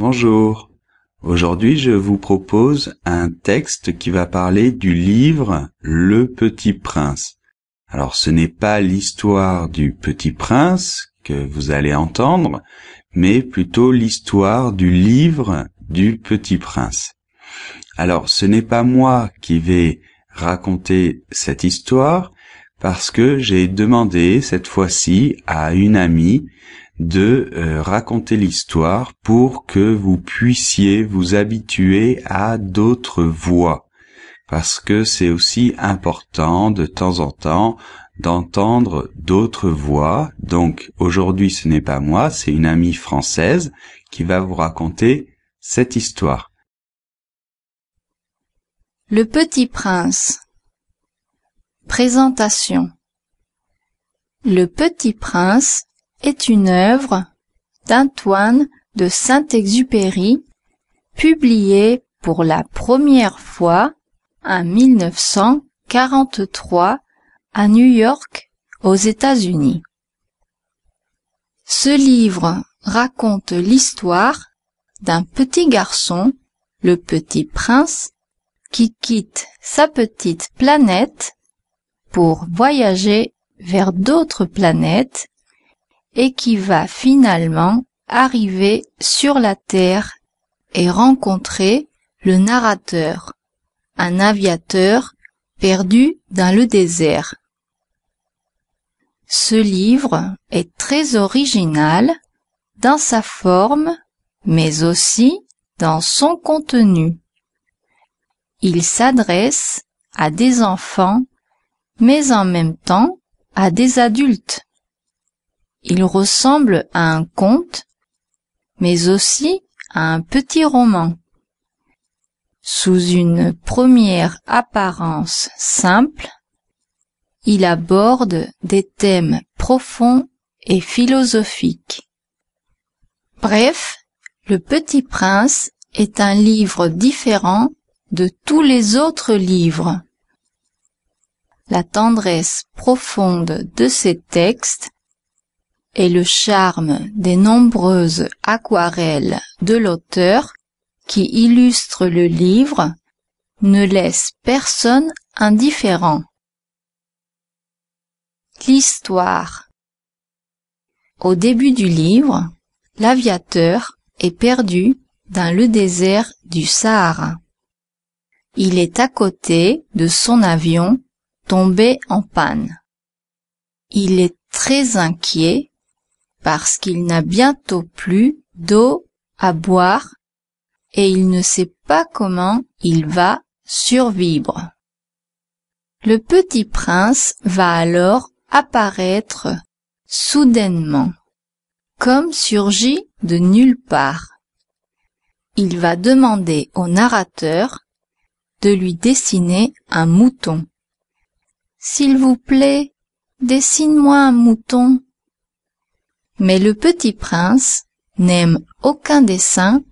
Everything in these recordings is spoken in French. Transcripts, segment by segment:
Bonjour. Aujourd'hui, je vous propose un texte qui va parler du livre Le Petit Prince. Alors, ce n'est pas l'histoire du Petit Prince que vous allez entendre, mais plutôt l'histoire du livre du Petit Prince. Alors, ce n'est pas moi qui vais raconter cette histoire, parce que j'ai demandé cette fois-ci à une amie de euh, raconter l'histoire pour que vous puissiez vous habituer à d'autres voix. Parce que c'est aussi important de temps en temps d'entendre d'autres voix. Donc aujourd'hui ce n'est pas moi, c'est une amie française qui va vous raconter cette histoire. Le Petit Prince Présentation Le Petit Prince est une œuvre d'Antoine de Saint-Exupéry, publiée pour la première fois en 1943 à New York, aux États-Unis. Ce livre raconte l'histoire d'un petit garçon, le petit prince, qui quitte sa petite planète pour voyager vers d'autres planètes et qui va finalement arriver sur la Terre et rencontrer le narrateur, un aviateur perdu dans le désert. Ce livre est très original dans sa forme, mais aussi dans son contenu. Il s'adresse à des enfants, mais en même temps à des adultes. Il ressemble à un conte, mais aussi à un petit roman. Sous une première apparence simple, il aborde des thèmes profonds et philosophiques. Bref, Le Petit Prince est un livre différent de tous les autres livres. La tendresse profonde de ces textes et le charme des nombreuses aquarelles de l'auteur qui illustrent le livre ne laisse personne indifférent. L'histoire Au début du livre, l'aviateur est perdu dans le désert du Sahara. Il est à côté de son avion tombé en panne. Il est très inquiet parce qu'il n'a bientôt plus d'eau à boire et il ne sait pas comment il va survivre. Le petit prince va alors apparaître soudainement, comme surgit de nulle part. Il va demander au narrateur de lui dessiner un mouton. S'il vous plaît, dessine-moi un mouton mais le petit prince n'aime aucun dessin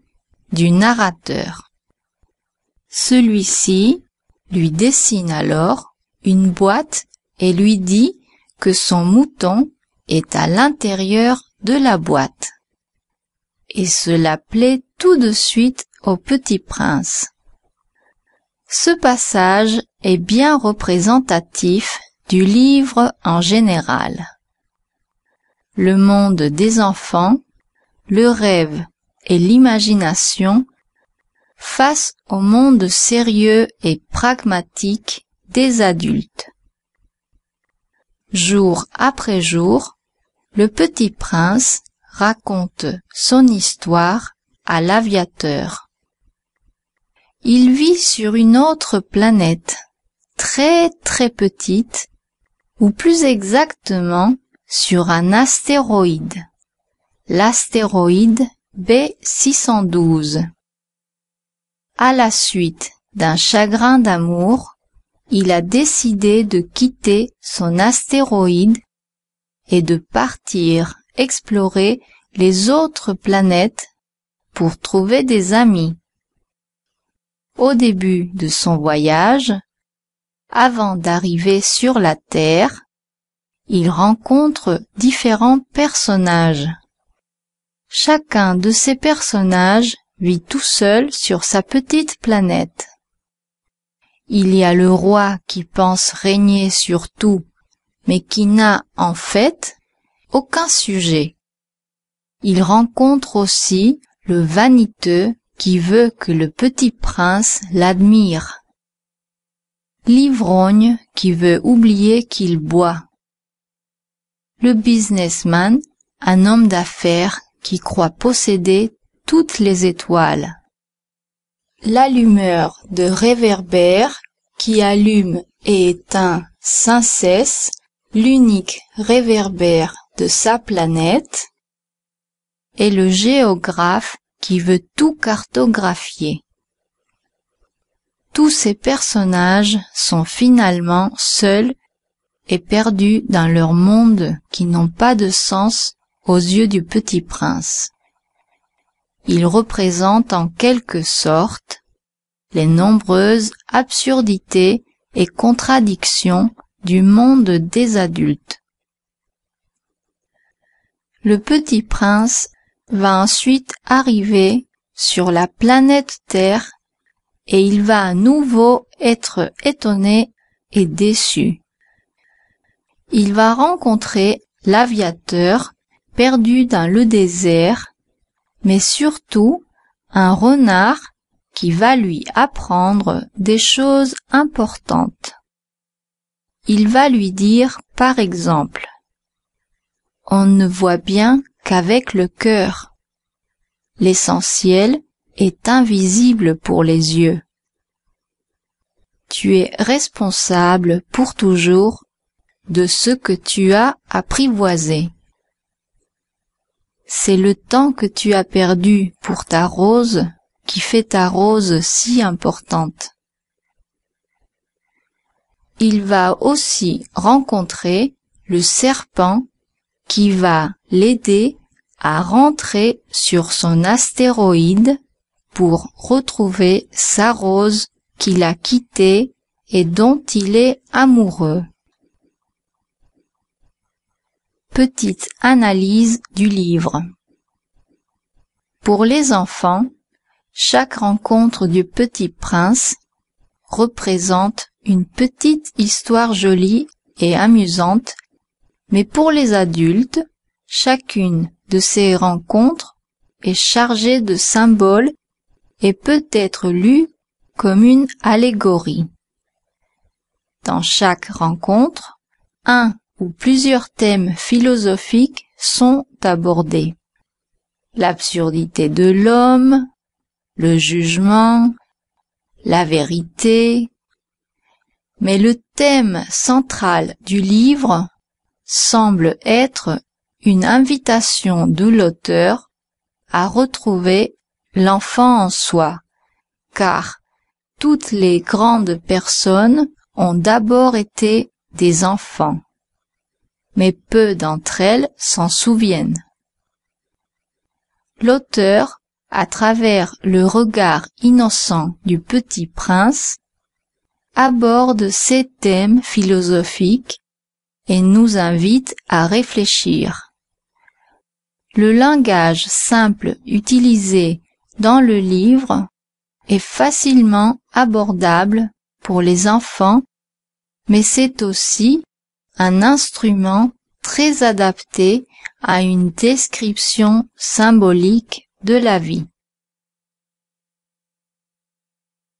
du narrateur. Celui-ci lui dessine alors une boîte et lui dit que son mouton est à l'intérieur de la boîte. Et cela plaît tout de suite au petit prince. Ce passage est bien représentatif du livre en général le monde des enfants, le rêve et l'imagination face au monde sérieux et pragmatique des adultes. Jour après jour, le petit prince raconte son histoire à l'aviateur. Il vit sur une autre planète, très très petite, ou plus exactement sur un astéroïde, l'astéroïde B612. À la suite d'un chagrin d'amour, il a décidé de quitter son astéroïde et de partir explorer les autres planètes pour trouver des amis. Au début de son voyage, avant d'arriver sur la Terre, il rencontre différents personnages. Chacun de ces personnages vit tout seul sur sa petite planète. Il y a le roi qui pense régner sur tout, mais qui n'a en fait aucun sujet. Il rencontre aussi le vaniteux qui veut que le petit prince l'admire. L'ivrogne qui veut oublier qu'il boit. Le businessman, un homme d'affaires qui croit posséder toutes les étoiles. L'allumeur de réverbère qui allume et éteint sans cesse l'unique réverbère de sa planète et le géographe qui veut tout cartographier. Tous ces personnages sont finalement seuls est perdus dans leur monde qui n'ont pas de sens aux yeux du petit prince. Il représente en quelque sorte les nombreuses absurdités et contradictions du monde des adultes. Le petit prince va ensuite arriver sur la planète Terre et il va à nouveau être étonné et déçu. Il va rencontrer l'aviateur perdu dans le désert, mais surtout un renard qui va lui apprendre des choses importantes. Il va lui dire, par exemple, On ne voit bien qu'avec le cœur. L'essentiel est invisible pour les yeux. Tu es responsable pour toujours de ce que tu as apprivoisé. C'est le temps que tu as perdu pour ta rose qui fait ta rose si importante. Il va aussi rencontrer le serpent qui va l'aider à rentrer sur son astéroïde pour retrouver sa rose qu'il a quittée et dont il est amoureux. Petite analyse du livre. Pour les enfants, chaque rencontre du petit prince représente une petite histoire jolie et amusante, mais pour les adultes, chacune de ces rencontres est chargée de symboles et peut être lue comme une allégorie. Dans chaque rencontre, un où plusieurs thèmes philosophiques sont abordés. L'absurdité de l'homme, le jugement, la vérité. Mais le thème central du livre semble être une invitation de l'auteur à retrouver l'enfant en soi, car toutes les grandes personnes ont d'abord été des enfants mais peu d'entre elles s'en souviennent. L'auteur, à travers le regard innocent du petit prince, aborde ces thèmes philosophiques et nous invite à réfléchir. Le langage simple utilisé dans le livre est facilement abordable pour les enfants, mais c'est aussi un instrument très adapté à une description symbolique de la vie.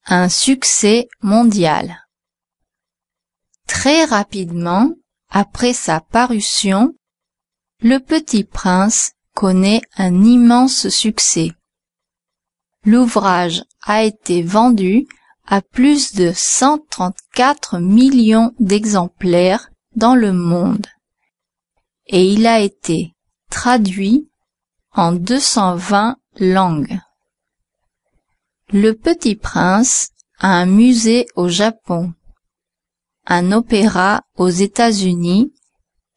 Un succès mondial. Très rapidement, après sa parution, Le Petit Prince connaît un immense succès. L'ouvrage a été vendu à plus de 134 millions d'exemplaires dans le monde et il a été traduit en 220 langues. Le Petit Prince a un musée au Japon, un opéra aux États-Unis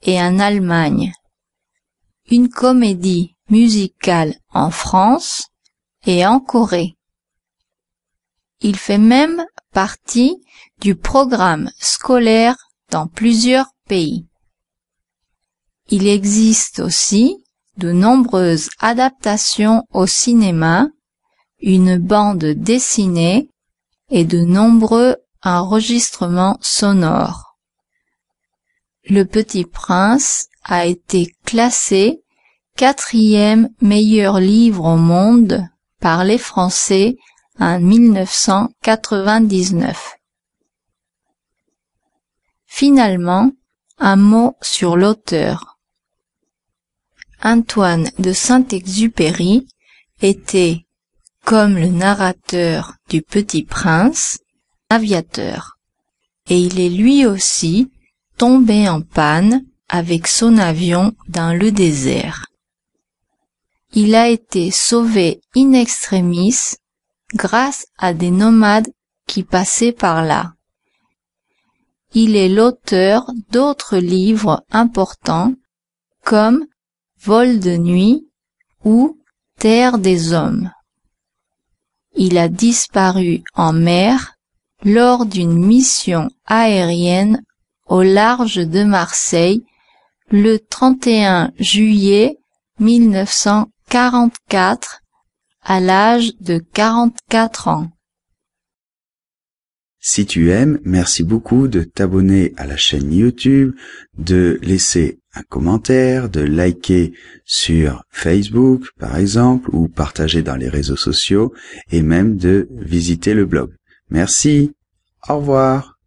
et en Allemagne, une comédie musicale en France et en Corée. Il fait même partie du programme scolaire dans plusieurs pays. Il existe aussi de nombreuses adaptations au cinéma, une bande dessinée et de nombreux enregistrements sonores. Le Petit Prince a été classé quatrième meilleur livre au monde par les Français en 1999. Finalement, un mot sur l'auteur. Antoine de Saint-Exupéry était, comme le narrateur du Petit Prince, aviateur, et il est lui aussi tombé en panne avec son avion dans le désert. Il a été sauvé in extremis grâce à des nomades qui passaient par là. Il est l'auteur d'autres livres importants comme Vol de nuit ou Terre des hommes. Il a disparu en mer lors d'une mission aérienne au large de Marseille le 31 juillet 1944 à l'âge de 44 ans. Si tu aimes, merci beaucoup de t'abonner à la chaîne YouTube, de laisser un commentaire, de liker sur Facebook par exemple ou partager dans les réseaux sociaux et même de visiter le blog. Merci, au revoir.